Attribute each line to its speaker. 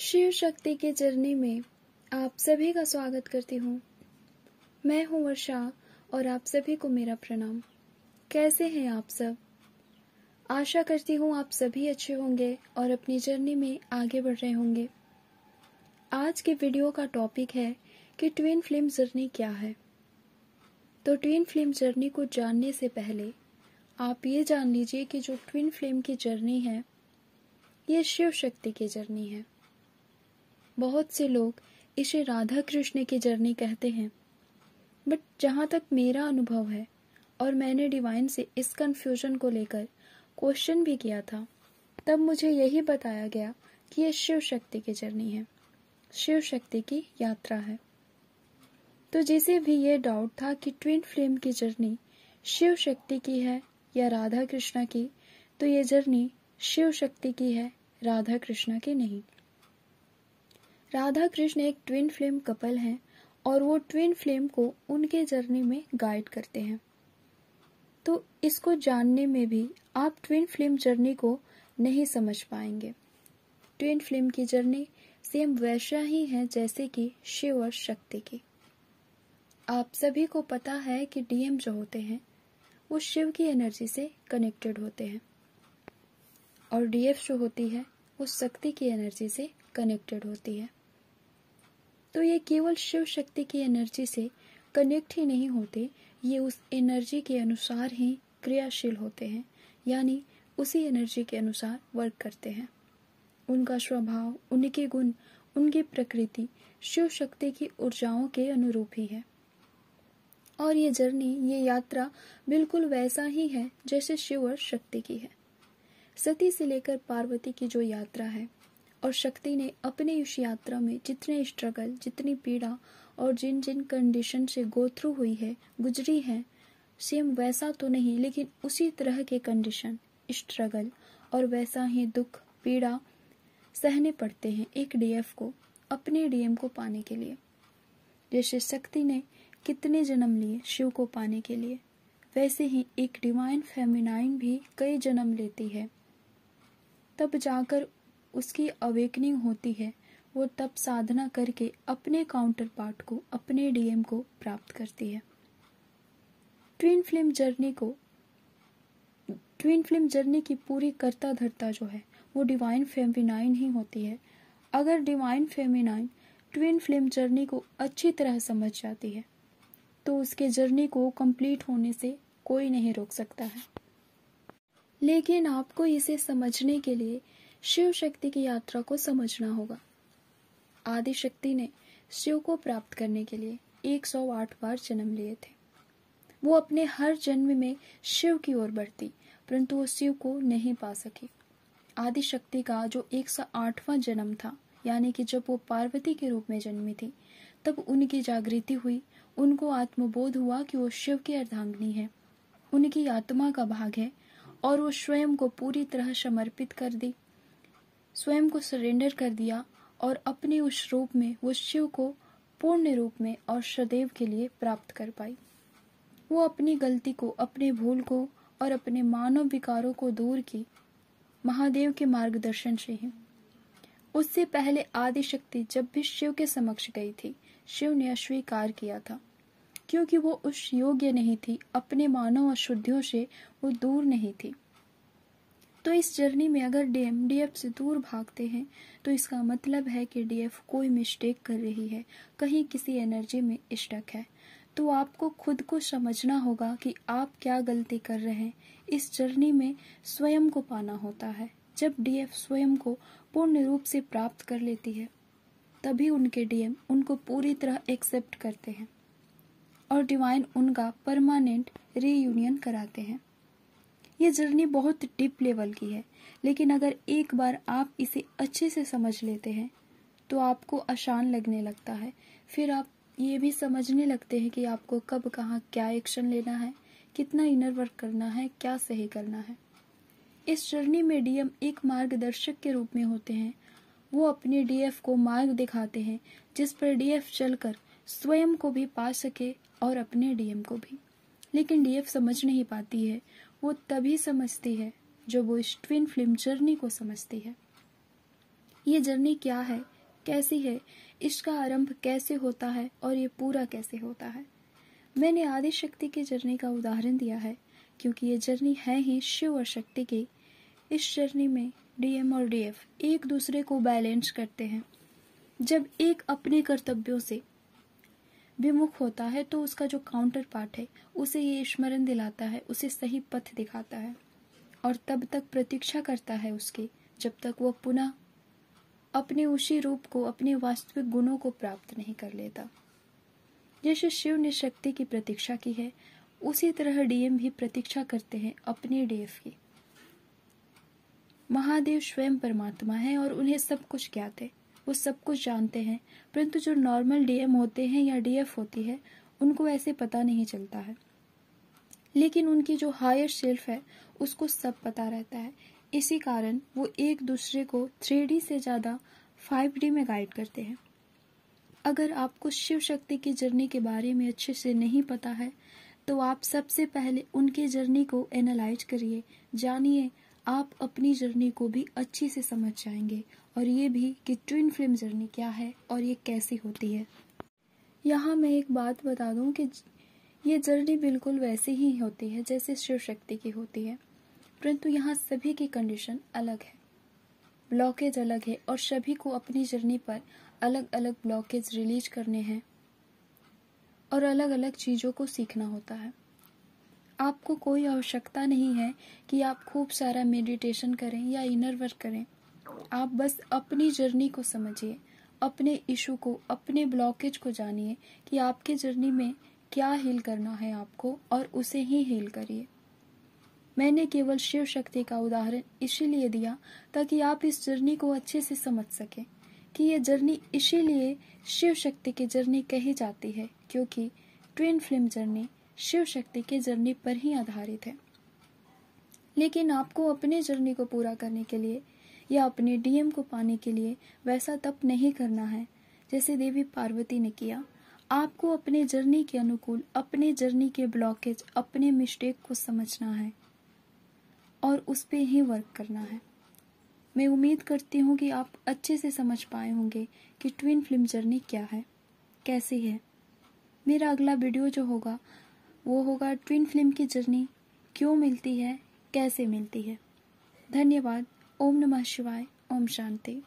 Speaker 1: शिव शक्ति के जर्नी में आप सभी का स्वागत करती हूँ मैं हूँ वर्षा और आप सभी को मेरा प्रणाम कैसे हैं आप सब आशा करती हूँ आप सभी अच्छे होंगे और अपनी जर्नी में आगे बढ़ रहे होंगे आज के वीडियो का टॉपिक है कि ट्विन फिल्म जर्नी क्या है तो ट्विन फिल्म जर्नी को जानने से पहले आप ये जान लीजिए कि जो ट्विन फिल्म की जर्नी है ये शिव शक्ति की जर्नी है बहुत से लोग इसे राधा कृष्ण की जर्नी कहते हैं बट जहाँ तक मेरा अनुभव है और मैंने डिवाइन से इस कन्फ्यूजन को लेकर क्वेश्चन भी किया था तब मुझे यही बताया गया कि यह शिव शक्ति की जर्नी है शिव शक्ति की यात्रा है तो जिसे भी ये डाउट था कि ट्विन फ्लेम की जर्नी शिव शक्ति की है या राधा कृष्णा की तो ये जर्नी शिव शक्ति की है राधा कृष्णा की नहीं राधा कृष्ण एक ट्विन फ्लेम कपल हैं और वो ट्विन फ्लेम को उनके जर्नी में गाइड करते हैं तो इसको जानने में भी आप ट्विन फ्लेम जर्नी को नहीं समझ पाएंगे ट्विन फ्लेम की जर्नी सेम वैसा ही है जैसे कि शिव और शक्ति की आप सभी को पता है कि डीएम जो होते हैं वो शिव की एनर्जी से कनेक्टेड होते हैं और डीएफ जो होती है वो शक्ति की एनर्जी से कनेक्टेड होती है तो ये केवल शिव शक्ति की एनर्जी से कनेक्ट ही नहीं होते ये उस एनर्जी के अनुसार ही क्रियाशील होते हैं यानी उसी एनर्जी के अनुसार वर्क करते हैं उनका स्वभाव उनके गुण उनकी प्रकृति शिव शक्ति की ऊर्जाओं के अनुरूप ही है और ये जर्नी ये यात्रा बिल्कुल वैसा ही है जैसे शिव और शक्ति की है सती से लेकर पार्वती की जो यात्रा है और शक्ति ने अपने इस यात्रा में जितने स्ट्रगल जितनी पीड़ा और जिन जिन कंडीशन से गो थ्रू हुई है गुजरी है सेम वैसा तो नहीं लेकिन उसी तरह के कंडीशन स्ट्रगल और वैसा ही दुख पीड़ा सहने पड़ते हैं एक डीएफ को अपने डीएम को पाने के लिए जैसे शक्ति ने कितने जन्म लिए शिव को पाने के लिए वैसे ही एक डिवाइन फेमिनाइन भी कई जन्म लेती है तब जाकर उसकी अवेकनिंग होती है वो तब साधना करके अपने काउंटर पार्ट को अपने डीएम को प्राप्त करती है ट्विन फिल्म जर्नी को ट्विन फिल्म जर्नी की पूरी कर्ता धरता जो है वो डिवाइन फेमिनाइन ही होती है अगर divine feminine twin flame journey को अच्छी तरह समझ जाती है तो उसके जर्नी को कंप्लीट होने से कोई नहीं रोक सकता है लेकिन आपको इसे समझने के लिए शिव शक्ति की यात्रा को समझना होगा आदि शक्ति ने शिव को प्राप्त करने के लिए 108 बार जन्म लिए थे वो अपने हर जन्म में शिव की ओर बढ़ती परंतु वो शिव को नहीं पा सकी आदि शक्ति का जो 108वां जन्म था यानी कि जब वो पार्वती के रूप में जन्मी थी तब उनकी जागृति हुई उनको आत्मबोध हुआ कि वो शिव की अर्धांगनी है उनकी आत्मा का भाग है और वो स्वयं को पूरी तरह समर्पित कर दी स्वयं को सरेंडर कर दिया और अपने उस रूप में वो शिव को पूर्ण रूप में और सदैव के लिए प्राप्त कर पाई वो अपनी गलती को अपने भूल को और अपने मानव विकारों को दूर की महादेव के मार्गदर्शन से ही उससे पहले आदि शक्ति जब भी शिव के समक्ष गई थी शिव ने अस्वीकार किया था क्योंकि वो उस योग्य नहीं थी अपने मानव अशुद्धियों से वो दूर नहीं थी तो इस जर्नी में अगर डीएम डीएफ से दूर भागते हैं तो इसका मतलब है कि डीएफ कोई मिस्टेक कर रही है कहीं किसी एनर्जी में स्टक है तो आपको खुद को समझना होगा कि आप क्या गलती कर रहे हैं इस जर्नी में स्वयं को पाना होता है जब डीएफ स्वयं को पूर्ण रूप से प्राप्त कर लेती है तभी उनके डीएम उनको पूरी तरह एक्सेप्ट करते हैं और डिवाइन उनका परमानेंट रीयूनियन कराते हैं ये जर्नी बहुत डिप लेवल की है लेकिन अगर एक बार आप इसे अच्छे से समझ लेते हैं तो आपको आसान लगने लगता है फिर आप ये भी समझने लगते हैं कि आपको कब कहाँ क्या एक्शन लेना है कितना इनर वर्क करना है क्या सही करना है इस जर्नी में डीएम एक मार्गदर्शक के रूप में होते हैं वो अपने डीएफ को मार्ग दिखाते हैं जिस पर डीएफ चलकर स्वयं को भी पा सके और अपने डीएम को भी लेकिन डीएफ समझ नहीं पाती है वो तभी समझती है जो वो इस ट्विन फिल्म जर्नी को समझती है ये जर्नी क्या है कैसी है इसका आरंभ कैसे होता है और ये पूरा कैसे होता है मैंने आदि शक्ति की जर्नी का उदाहरण दिया है क्योंकि ये जर्नी है ही शिव और शक्ति की इस जर्नी में डीएम और डीएफ एक दूसरे को बैलेंस करते हैं जब एक अपने कर्तव्यों से विमुख होता है तो उसका जो काउंटर पार्ट है उसे ये स्मरण दिलाता है उसे सही पथ दिखाता है और तब तक प्रतीक्षा करता है उसकी जब तक वह पुनः अपने उसी रूप को अपने वास्तविक गुणों को प्राप्त नहीं कर लेता जैसे शिव ने शक्ति की प्रतीक्षा की है उसी तरह डीएम भी प्रतीक्षा करते हैं अपने डीएफ की महादेव स्वयं परमात्मा है और उन्हें सब कुछ ज्ञात है वो सब कुछ जानते हैं परंतु जो नॉर्मल डीएम होते हैं या डीएफ होती है उनको ऐसे पता नहीं चलता है लेकिन उनकी जो हायर शेल्फ है उसको सब पता रहता है इसी कारण वो एक दूसरे को थ्री से ज़्यादा फाइव में गाइड करते हैं अगर आपको शिव शक्ति की जर्नी के बारे में अच्छे से नहीं पता है तो आप सबसे पहले उनकी जर्नी को एनालाइज करिए जानिए आप अपनी जर्नी को भी अच्छे से समझ जाएंगे और ये भी कि ट्विन फ्लेम जर्नी क्या है और ये कैसी होती है यहाँ मैं एक बात बता दूँ कि ये जर्नी बिल्कुल वैसी ही होती है जैसे शिव शक्ति की होती है परंतु यहाँ सभी की कंडीशन अलग है ब्लॉकेज अलग है और सभी को अपनी जर्नी पर अलग अलग ब्लॉकेज रिलीज करने हैं और अलग अलग चीज़ों को सीखना होता है आपको कोई आवश्यकता नहीं है कि आप खूब सारा मेडिटेशन करें या इनर वर्क करें आप बस अपनी जर्नी को समझिए अपने इशू को अपने ब्लॉकेज को जानिए कि आपके जर्नी में क्या हील करना है आपको और उसे ही हील करिए मैंने केवल शिव शक्ति का उदाहरण इसीलिए दिया ताकि आप इस जर्नी को अच्छे से समझ सकें कि ये जर्नी इसीलिए शिव शक्ति की जर्नी कही जाती है क्योंकि ट्विन फिल्म जर्नी शिव शक्ति के जर्नी पर ही आधारित है लेकिन आपको अपने जर्नी को पूरा करने के लिए या अपने डीएम को पाने के लिए वैसा तप नहीं करना है जैसे देवी पार्वती ने किया आपको अपने जर्नी के अनुकूल अपने जर्नी के ब्लॉकेज अपने मिस्टेक को समझना है और उस पर ही वर्क करना है मैं उम्मीद करती हूँ कि आप अच्छे से समझ पाए होंगे कि ट्विन फिल्म जर्नी क्या है कैसी है मेरा अगला वीडियो जो होगा वो होगा ट्विन फिल्म की जर्नी क्यों मिलती है कैसे मिलती है धन्यवाद ओम नमः शिवाय ओम शांति